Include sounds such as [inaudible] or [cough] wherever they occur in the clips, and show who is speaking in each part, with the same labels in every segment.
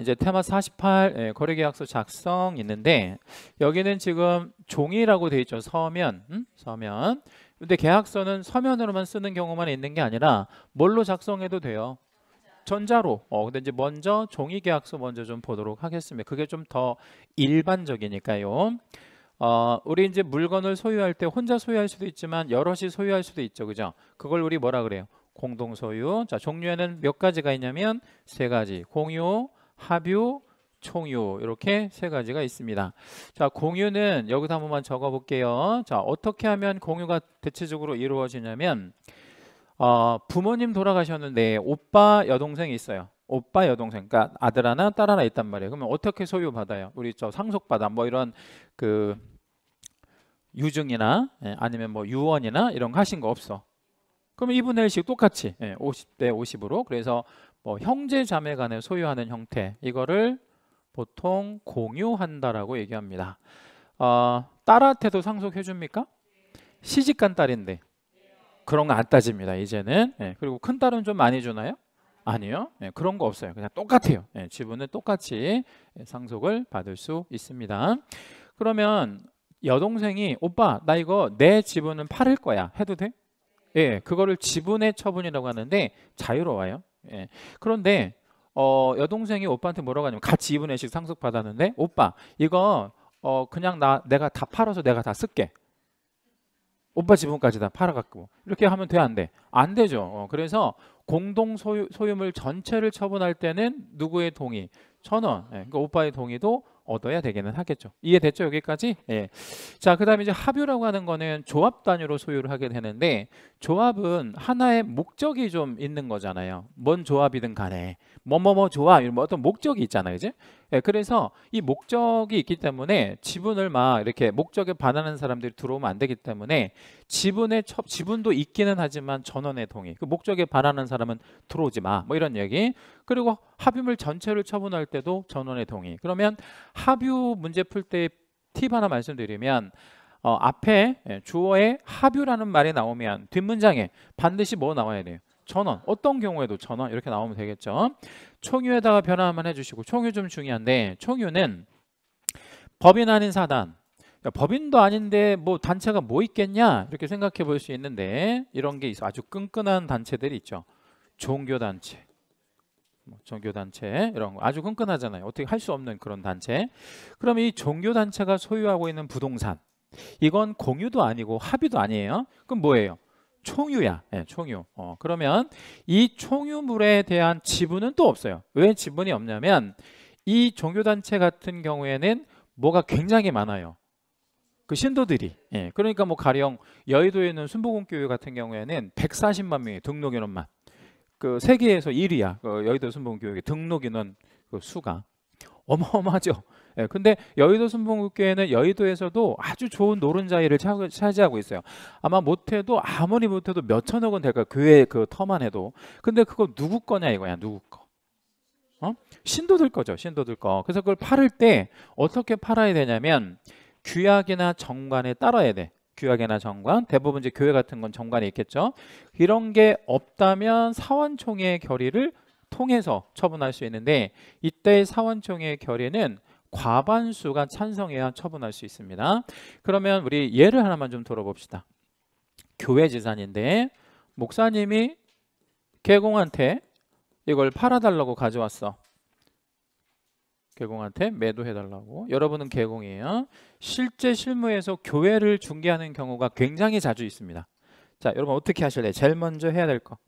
Speaker 1: 이제 테마 48 예, 거래계약서 작성 있는데 여기는 지금 종이라고 돼 있죠 서면 음? 서면 근데 계약서는 서면으로만 쓰는 경우만 있는 게 아니라 뭘로 작성해도 돼요 전자로 어 근데 이제 먼저 종이 계약서 먼저 좀 보도록 하겠습니다 그게 좀 더 일반적이니까요 어 우리 이제 물건을 소유할 때 혼자 소유할 수도 있지만 여럿이 소유할 수도 있죠 그죠 그걸 우리 뭐라 그래요 공동 소유 자 종류에는 몇 가지가 있냐면 세 가지 공유 합유, 총유 이렇게 세 가지가 있습니다. 자 공유는 여기서 한 번만 적어볼게요. 자 어떻게 하면 공유가 대체적으로 이루어지냐면 어, 부모님 돌아가셨는데 오빠 여동생이 있어요. 오빠 여동생 그러니까 아들 하나 딸 하나 있단 말이에요. 그러면 어떻게 소유 받아요? 우리 저 상속 받아 뭐 이런 그 유증이나 예, 아니면 뭐 유언이나 이런 거 하신 거 없어. 그럼 2분의 1씩 똑같이 예, 50 대 50으로 그래서 뭐 형제 자매 간에 소유하는 형태 이거를 보통 공유한다라고 얘기합니다. 어, 딸한테도 상속해 줍니까? 시집간 딸인데 그런 거 안 따집니다. 이제는 예, 그리고 큰 딸은 좀 많이 주나요? 아니요. 예, 그런 거 없어요. 그냥 똑같아요. 예, 지분을 똑같이 상속을 받을 수 있습니다. 그러면 여동생이 오빠 나 이거 내 지분은 팔을 거야 해도 돼? 예, 그거를 지분의 처분이라고 하는데 자유로워요. 예. 그런데 어, 여동생이 오빠한테 뭐라고 하냐면 같이 2분의씩 상속 받았는데 오빠 이거 어, 그냥 나 내가 다 팔아서 내가 다 쓸게. 오빠 지분까지 다 팔아갖고 이렇게 하면 돼 안 돼? 안 되죠. 어, 그래서 공동 소유, 소유물 전체를 처분할 때는 누구의 동의? 천원. 예, 그러니까 오빠의 동의도 얻어야 되기는 하겠죠. 이해됐죠? 여기까지? 예. 자, 그 다음에 이제 합유라고 하는 거는 조합 단위로 소유를 하게 되는데 조합은 하나의 목적이 좀 있는 거잖아요. 뭔 조합이든 간에 뭐 뭐 뭐 조합 이런 뭐 어떤 목적이 있잖아요. 이제 예, 그래서 이 목적이 있기 때문에 지분을 막 이렇게 목적에 반하는 사람들이 들어오면 안 되기 때문에 지분의 첫 지분도 있기는 하지만 전원의 동의. 그 목적에 반하는 사람은 들어오지 마. 뭐 이런 얘기. 그리고 합의물 전체를 처분할 때도 전원의 동의. 그러면 합유 문제 풀 때 팁 하나 말씀드리면 어, 앞에 예, 주어에 합유라는 말이 나오면 뒷문장에 반드시 뭐 나와야 돼요? 천원 어떤 경우에도 천원 이렇게 나오면 되겠죠 총유에다가 변화만 해주시고 총유 좀 중요한데 총유는 법인 아닌 사단 그러니까 법인도 아닌데 뭐 단체가 뭐 있겠냐 이렇게 생각해 볼 수 있는데 이런 게 있어 아주 끈끈한 단체들이 있죠 종교단체 뭐 종교단체 이런 거 아주 끈끈하잖아요 어떻게 할 수 없는 그런 단체 그럼 이 종교단체가 소유하고 있는 부동산 이건 공유도 아니고 합의도 아니에요 그럼 뭐예요 총유야. 네, 총유. 어, 그러면 이 총유물에 대한 지분은 또 없어요. 왜 지분이 없냐면 이 종교단체 같은 경우에는 뭐가 굉장히 많아요. 그 신도들이. 예, 그러니까 뭐 가령 여의도에 있는 순복음교회 같은 경우에는 140만 명의 등록 인원만. 그 세계에서 1위야. 그 여의도 순복음교회 등록 인원 그 수가 어마어마하죠. 예, 근데 여의도 순복음교회는 여의도에서도 아주 좋은 노른자리를 차지하고 있어요. 아마 못해도 아무리 못해도 몇 천억 은 될까 교회 그 터만 해도. 근데 그거 누구 거냐 이거야 누구 거? 어? 신도들 거죠 신도들 거. 그래서 그걸 팔을 때 어떻게 팔아야 되냐면 규약이나 정관에 따라야 돼. 규약이나 정관, 대부분 이제 교회 같은 건 정관이 있겠죠. 이런 게 없다면 사원총회 결의를 통해서 처분할 수 있는데 이때 사원총회 결의는 과반수가 찬성해야 처분할 수 있습니다. 그러면 우리 예를 하나만 좀 들어봅시다. 교회 재산인데 목사님이 개공한테 이걸 팔아달라고 가져왔어. 개공한테 매도해달라고. 여러분은 개공이에요. 실제 실무에서 교회를 중개하는 경우가 굉장히 자주 있습니다. 자, 여러분 어떻게 하실래요? 제일 먼저 해야 될 거.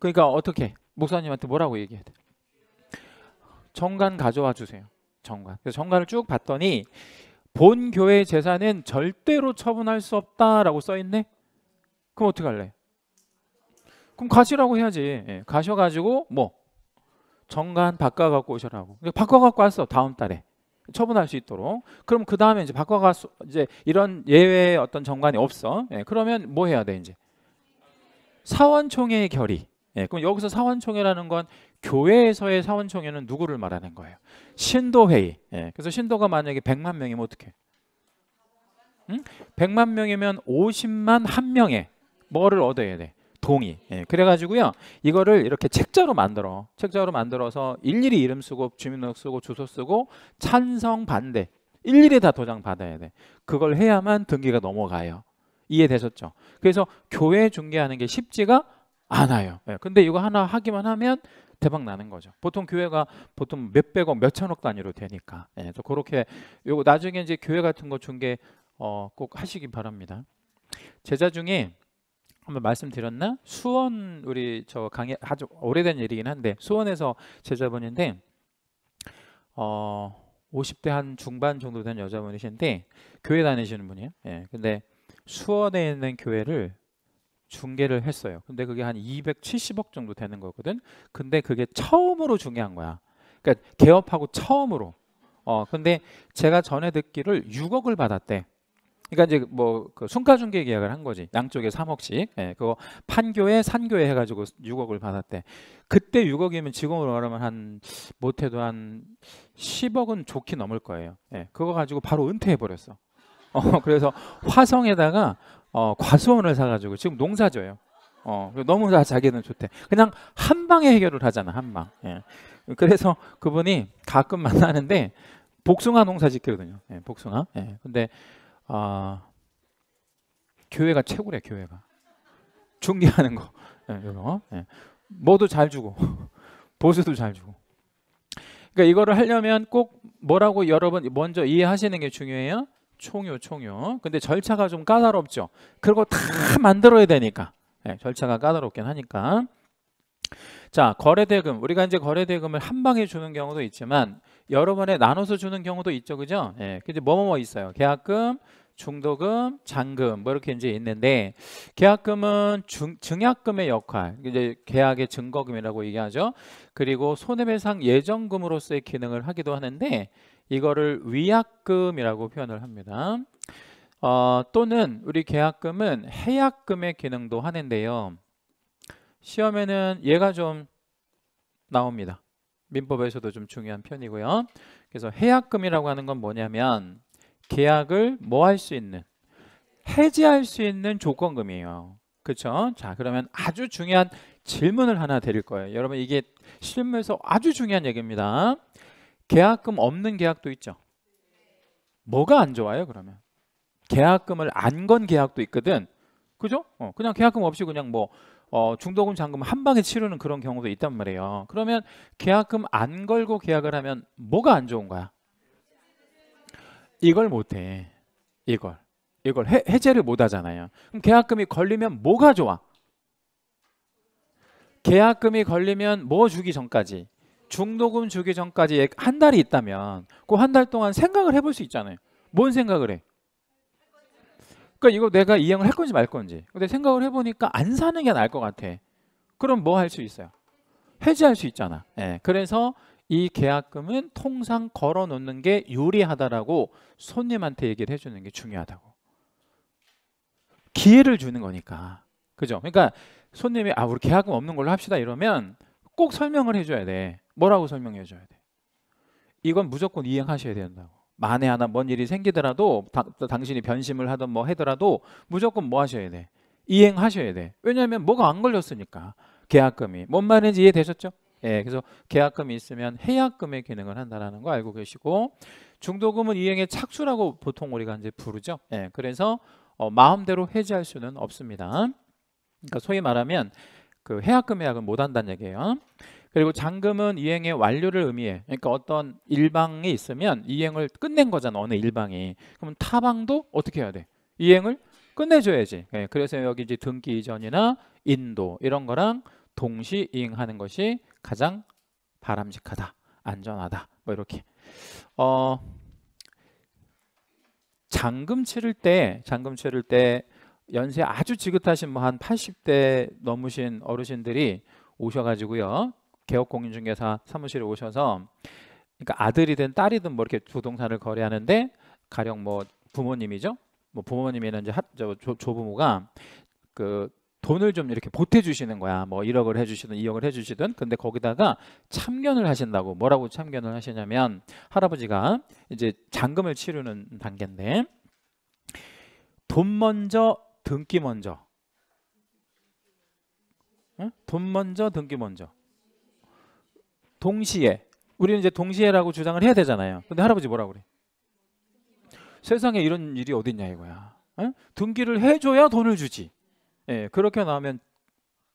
Speaker 1: 그러니까 어떻게? 목사님한테 뭐라고 얘기해야 돼? 정관 가져와 주세요. 정관. 그래서 정관을 쭉 봤더니 본교회 재산은 절대로 처분할 수 없다라고 써 있네. 그럼 어떻게 할래? 그럼 가시라고 해야지. 예, 가셔가지고 뭐 정관 바꿔 갖고 오셔라고. 바꿔 갖고 왔어 다음 달에 처분할 수 있도록. 그럼 그 다음에 이제 바꿔 가서 이제 이런 예외 어떤 정관이 없어. 예, 그러면 뭐 해야 돼 이제 사원총회의 결의. 예, 그럼 여기서 사원총회라는 건 교회에서의 사원총회는 누구를 말하는 거예요? 신도회의. 예, 그래서 신도가 만약에 100만 명이면 어떻게? 응? 100만 명이면 50만 한 명에 뭐를 얻어야 돼? 동의. 예, 그래가지고요. 이거를 이렇게 책자로 만들어. 책자로 만들어서 일일이 이름 쓰고 주민등록 쓰고 주소 쓰고 찬성 반대 일일이 다 도장 받아야 돼. 그걸 해야만 등기가 넘어가요. 이해되셨죠? 그래서 교회 중개하는 게 쉽지가 않아요. 예, 근데 이거 하나 하기만 하면 대박 나는 거죠. 보통 교회가 보통 몇백억, 몇천억 단위로 되니까. 예, 또 그렇게 요거 나중에 이제 교회 같은 거 중계 어, 꼭 하시기 바랍니다. 제자 중에 한번 말씀드렸나? 수원 우리 저 강의 아주 오래된 일이긴 한데 수원에서 제자분인데 어 50대 한 중반 정도 된 여자분이신데 교회 다니시는 분이에요. 예. 근데 수원에 있는 교회를 중계를 했어요. 근데 그게 한 270억 정도 되는 거거든. 근데 그게 처음으로 중요한 거야. 그러니까 개업하고 처음으로. 어 근데 제가 전에 듣기를 6억을 받았대. 그러니까 이제 뭐 그 순가 중계 계약을 한 거지. 양쪽에 3억씩. 예, 그거 판교에 산교에 해가지고 6억을 받았대. 그때 6억이면 지금으로 말하면 한 못해도 한 10억은 좋게 넘을 거예요. 예, 그거 가지고 바로 은퇴해 버렸어. 어, 그래서 화성에다가 어, 과수원을 사가지고 지금 농사져요. 어, 너무 다 자기는 좋대. 그냥 한 방에 해결을 하잖아, 한 방. 예. 그래서 그분이 가끔 만나는데 복숭아 농사 짓거든요. 예, 복숭아. 예. 근데 어, 교회가 최고래, 교회가. 중계하는 거. 예, 이거. 예. 뭐도 잘 주고 [laughs] 보수도 잘 주고. 그러니까 이거를 하려면 꼭 뭐라고 여러분 먼저 이해하시는 게 중요해요. 총요, 총요. 근데 절차가 좀 까다롭죠. 그리고 다 음. 만들어야 되니까. 네, 절차가 까다롭긴 하니까. 자, 거래대금. 우리가 이제 거래대금을 한 방에 주는 경우도 있지만 여러 번에 나눠서 주는 경우도 있죠. 그죠? 예. 네, 근데 뭐뭐뭐 있어요. 계약금, 중도금, 잔금 뭐 이렇게 이제 있는데 계약금은 중, 증약금의 역할, 이제 계약의 증거금이라고 얘기하죠. 그리고 손해배상 예정금으로서의 기능을 하기도 하는데 이거를 위약금이라고 표현을 합니다. 어, 또는 우리 계약금은 해약금의 기능도 하는데요. 시험에는 얘가 좀 나옵니다. 민법에서도 좀 중요한 편이고요. 그래서 해약금이라고 하는 건 뭐냐면 계약을 뭐 할 수 있는 해지할 수 있는 조건금이에요. 그렇죠? 자, 그러면 아주 중요한 질문을 하나 드릴 거예요. 여러분 이게 실무에서 아주 중요한 얘기입니다. 계약금 없는 계약도 있죠. 뭐가 안 좋아요, 그러면? 계약금을 안 건 계약도 있거든. 그죠? 어, 그냥 계약금 없이 그냥 뭐 어, 중도금 잔금 한 방에 치르는 그런 경우도 있단 말이에요. 그러면 계약금 안 걸고 계약을 하면 뭐가 안 좋은 거야? 이걸 못해. 이걸. 이걸 해, 해제를 못 하잖아요. 그럼 계약금이 걸리면 뭐가 좋아? 계약금이 걸리면 뭐 주기 전까지 중도금 주기 전까지 한 달이 있다면 그 한 달 동안 생각을 해볼 수 있잖아요. 뭔 생각을 해? 그러니까 이거 내가 이행을 할 건지 말 건지. 근데 생각을 해보니까 안 사는 게 나을 것 같아. 그럼 뭐 할 수 있어요? 해지할 수 있잖아. 예, 그래서 이 계약금은 통상 걸어 놓는 게 유리하다라고 손님한테 얘기를 해주는 게 중요하다고. 기회를 주는 거니까. 그죠? 그러니까 손님이 아, 우리 계약금 없는 걸로 합시다 이러면 꼭 설명을 해줘야 돼. 뭐라고 설명해 줘야 돼? 이건 무조건 이행하셔야 된다고. 만에 하나 뭔 일이 생기더라도 다, 당신이 변심을 하든 뭐 하더라도 무조건 뭐 하셔야 돼? 이행하셔야 돼. 왜냐하면 뭐가 안 걸렸으니까. 계약금이. 뭔 말인지 이해되셨죠? 예, 그래서 계약금이 있으면 해약금의 기능을 한다라는 거 알고 계시고 중도금은 이행의 착수라고 보통 우리가 이제 부르죠. 예, 그래서 어, 마음대로 해지할 수는 없습니다. 그러니까 소위 말하면 그 해약금 해약은 못 한다는 얘기예요. 그리고 잔금은 이행의 완료를 의미해. 그러니까 어떤 일방이 있으면 이행을 끝낸 거잖아. 어느 일방이. 그럼 타방도 어떻게 해야 돼? 이행을 끝내줘야지. 예, 그래서 여기 이제 등기 이전이나 인도 이런 거랑 동시 이행하는 것이 가장 바람직하다, 안전하다. 뭐 이렇게. 어 잔금 치를 때 잔금 치를 때 연세 아주 지긋하신 뭐 한 80대 넘으신 어르신들이 오셔가지고요 개업공인중개사 사무실에 오셔서 그러니까 아들이든 딸이든 뭐 이렇게 부동산을 거래하는데 가령 뭐 부모님이죠 뭐 부모님이나 이제 하, 저, 조, 부모가그 돈을 좀 이렇게 보태주시는 거야. 뭐 1억을 해주시든 2억을 해주시든. 근데 거기다가 참견을 하신다고. 뭐라고 참견을 하시냐면 할아버지가 이제 잔금을 치르는 단계인데 돈 먼저 등기 먼저. 응? 돈 먼저 등기 먼저. 동시에 우리는 이제 동시에라고 주장을 해야 되잖아요. 근데 할아버지 뭐라 그래? 세상에 이런 일이 어딨냐 이거야. 응? 등기를 해줘야 돈을 주지. 예, 그렇게 나오면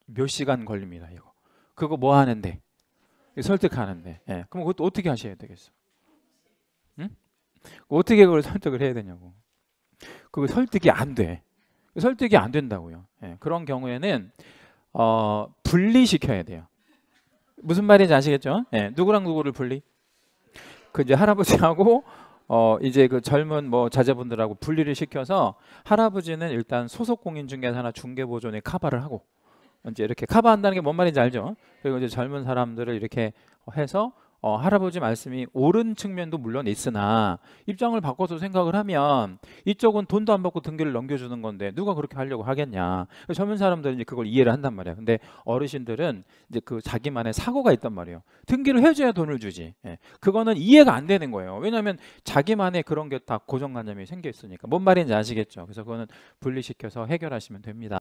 Speaker 1: 몇 시간 걸립니다. 이거 그거 뭐 하는데 설득하는데. 예, 그럼 그것도 어떻게 하셔야 되겠어? 응? 어떻게 그걸 설득을 해야 되냐고. 그거 설득이 안 돼. 설득이 안 된다고요. 예, 그런 경우에는 어, 분리시켜야 돼요. 무슨 말인지 아시겠죠? 예, 누구랑 누구를 분리? 그 이제 할아버지하고 어 이제 그 젊은 뭐 자제분들하고 분리를 시켜서 할아버지는 일단 소속 공인중개사 하나 중개보존에 카바를 하고 이제 이렇게 카바한다는 게 뭔 말인지 알죠? 그리고 이제 젊은 사람들을 이렇게 해서 어, 할아버지 말씀이 옳은 측면도 물론 있으나 입장을 바꿔서 생각을 하면 이쪽은 돈도 안 받고 등기를 넘겨주는 건데 누가 그렇게 하려고 하겠냐. 젊은 사람들은 이제 그걸 이해를 한단 말이야. 근데 어르신들은 이제 그 자기만의 사고가 있단 말이에요. 등기를 해줘야 돈을 주지. 예. 그거는 이해가 안 되는 거예요. 왜냐하면 자기만의 그런 게 다 고정관념이 생겨 있으니까. 뭔 말인지 아시겠죠? 그래서 그거는 분리시켜서 해결하시면 됩니다.